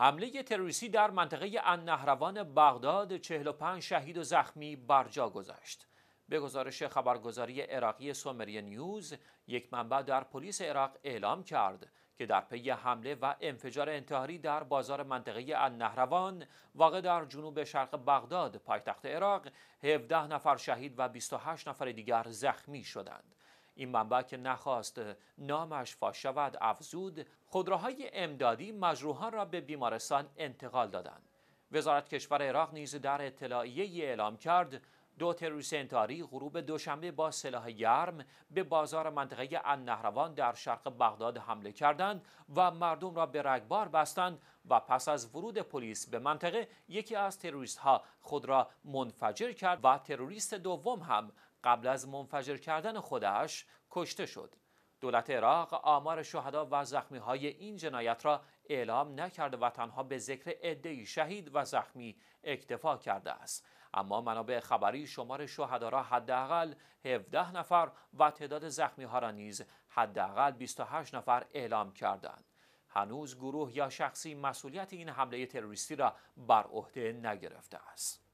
حمله تروریستی در منطقه النهروان بغداد 45 شهید و زخمی برجا گذاشت. به گزارش خبرگزاری عراقی سومری نیوز، یک منبع در پلیس عراق اعلام کرد که در پی حمله و انفجار انتحاری در بازار منطقه النهروان واقع در جنوب شرق بغداد پایتخت عراق 17 نفر شهید و 28 نفر دیگر زخمی شدند. این منبع که نخواست نامش فاش شود افزود خودروهای امدادی مجروحان را به بیمارستان انتقال دادند وزارت کشور عراق نیز در اطلاعیه اعلام کرد دو تروریست انتحاری غروب دوشنبه با سلاح گرم به بازار منطقه النهروان در شرق بغداد حمله کردند و مردم را به رگبار بستند و پس از ورود پلیس به منطقه یکی از تروریست ها خود را منفجر کرد و تروریست دوم هم قبل از منفجر کردن خودش کشته شد. دولت عراق آمار شهدا و زخمی های این جنایت را اعلام نکرده و تنها به ذکر عدهای شهید و زخمی اکتفا کرده است. اما منابع خبری شمار شهدا را حداقل 17 نفر و تعداد زخمی ها را نیز حداقل 28 نفر اعلام کردند هنوز گروه یا شخصی مسئولیت این حمله تروریستی را بر عهده نگرفته است